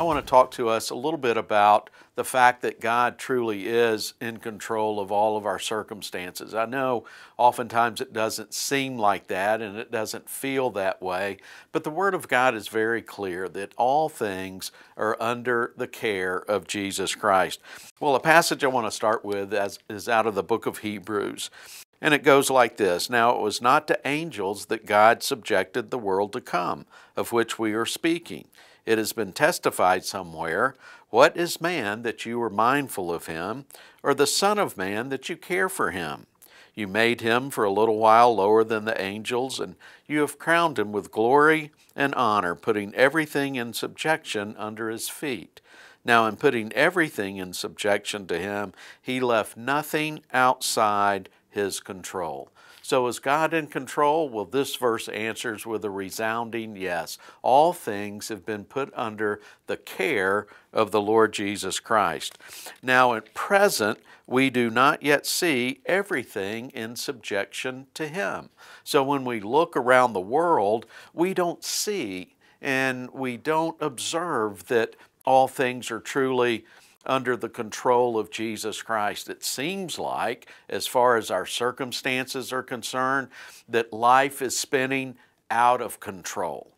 I want to talk to us a little bit about the fact that God truly is in control of all of our circumstances. I know oftentimes it doesn't seem like that and it doesn't feel that way, but the Word of God is very clear that all things are under the care of Jesus Christ. Well, a passage I want to start with is out of the book of Hebrews. And it goes like this Now it was not to angels that God subjected the world to come, of which we are speaking. It has been testified somewhere, What is man that you were mindful of him, or the Son of man that you care for him? You made him for a little while lower than the angels, and you have crowned him with glory and honor, putting everything in subjection under his feet. Now, in putting everything in subjection to him, he left nothing outside his control. So is God in control? Well, this verse answers with a resounding yes. All things have been put under the care of the Lord Jesus Christ. Now, at present, we do not yet see everything in subjection to Him. So when we look around the world, we don't see and we don't observe that all things are truly under the control of Jesus Christ. It seems like, as far as our circumstances are concerned, that life is spinning out of control.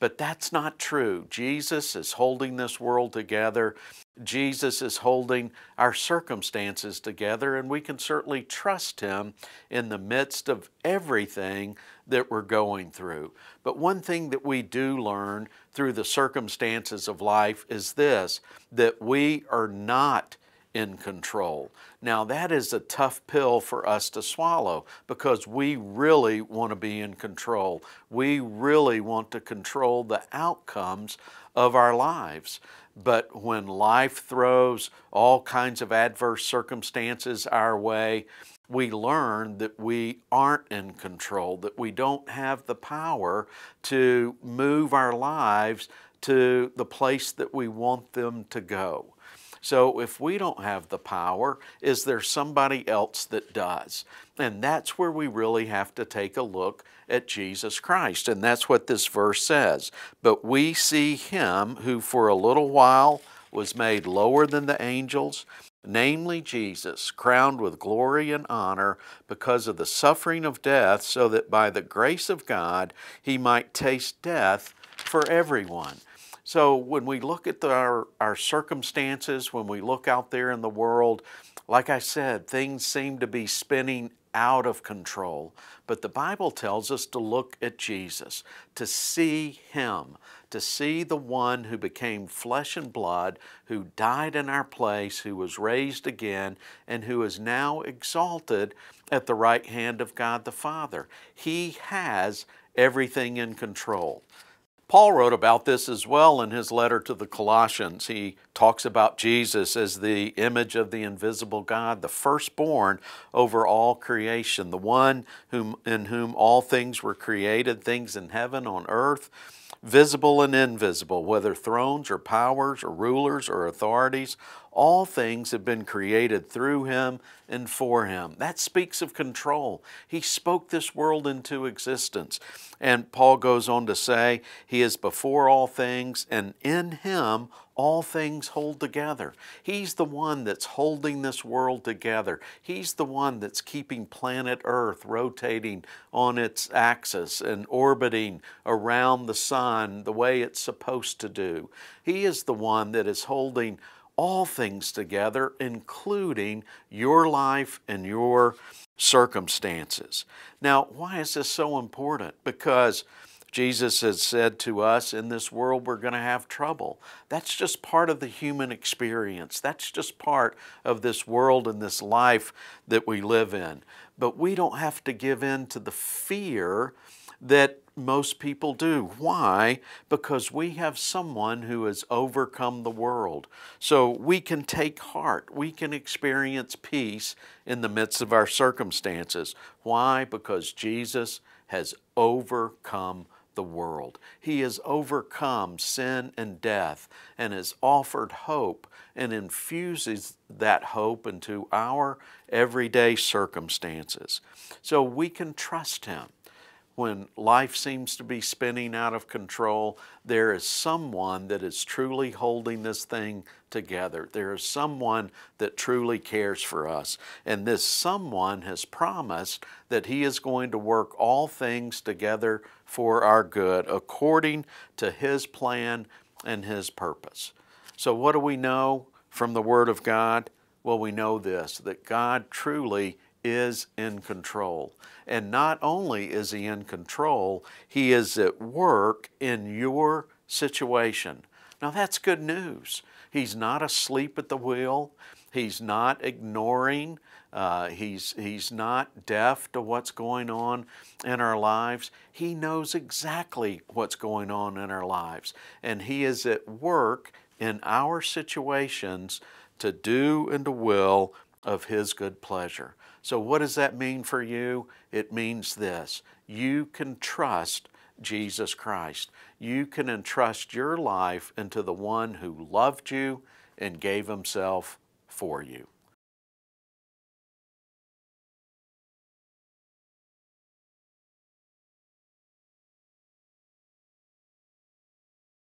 But that's not true. Jesus is holding this world together. Jesus is holding our circumstances together, and we can certainly trust Him in the midst of everything that we're going through. But one thing that we do learn through the circumstances of life is this that we are not in control. Now, that is a tough pill for us to swallow because we really want to be in control. We really want to control the outcomes of our lives. But when life throws all kinds of adverse circumstances our way, we learn that we aren't in control, that we don't have the power to move our lives to the place that we want them to go. So if we don't have the power, is there somebody else that does? And that's where we really have to take a look at Jesus Christ. And that's what this verse says. But we see him who for a little while was made lower than the angels, namely Jesus, crowned with glory and honor because of the suffering of death, so that by the grace of God he might taste death for everyone. So when we look at the, our, our circumstances, when we look out there in the world, like I said, things seem to be spinning out of control. But the Bible tells us to look at Jesus, to see Him, to see the one who became flesh and blood, who died in our place, who was raised again, and who is now exalted at the right hand of God the Father. He has everything in control. Paul wrote about this as well in his letter to the Colossians. He talks about Jesus as the image of the invisible God, the firstborn over all creation, the one whom, in whom all things were created, things in heaven, on earth, visible and invisible, whether thrones or powers or rulers or authorities, all things have been created through him and for him. That speaks of control. He spoke this world into existence. And Paul goes on to say, He is before all things, and in him all things hold together. He's the one that's holding this world together. He's the one that's keeping planet Earth rotating on its axis and orbiting around the sun the way it's supposed to do. He is the one that is holding all things together, including your life and your circumstances. Now, why is this so important? Because Jesus has said to us, in this world we're going to have trouble. That's just part of the human experience. That's just part of this world and this life that we live in. But we don't have to give in to the fear that most people do. Why? Because we have someone who has overcome the world. So we can take heart. We can experience peace in the midst of our circumstances. Why? Because Jesus has overcome the world. He has overcome sin and death and has offered hope and infuses that hope into our everyday circumstances. So we can trust Him when life seems to be spinning out of control, there is someone that is truly holding this thing together. There is someone that truly cares for us. And this someone has promised that he is going to work all things together for our good according to his plan and his purpose. So, what do we know from the Word of God? Well, we know this that God truly is in control. And not only is He in control, He is at work in your situation. Now that's good news. He's not asleep at the wheel. He's not ignoring. Uh, he's, he's not deaf to what's going on in our lives. He knows exactly what's going on in our lives. And He is at work in our situations to do and to will of His good pleasure. So, what does that mean for you? It means this you can trust Jesus Christ. You can entrust your life into the one who loved you and gave Himself for you.